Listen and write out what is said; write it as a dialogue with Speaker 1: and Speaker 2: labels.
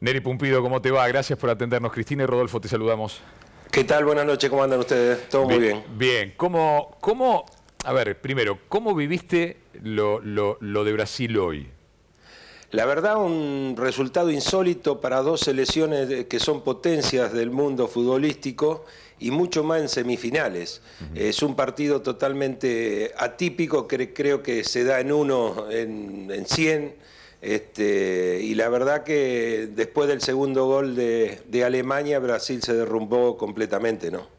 Speaker 1: Neri Pumpido, ¿cómo te va? Gracias por atendernos. Cristina y Rodolfo, te saludamos.
Speaker 2: ¿Qué tal? Buenas noches, ¿cómo andan ustedes? Todo muy bien. Bien, ¿cómo, cómo, a ver, primero, ¿cómo viviste
Speaker 3: lo, de Brasil hoy? La verdad, un resultado insólito para dos selecciones que son potencias del mundo futbolístico y mucho más en semifinales. Es un partido totalmente atípico, creo que se da en uno en, en 100 este, y la verdad que después del segundo gol de, de Alemania, Brasil se derrumbó completamente, ¿no?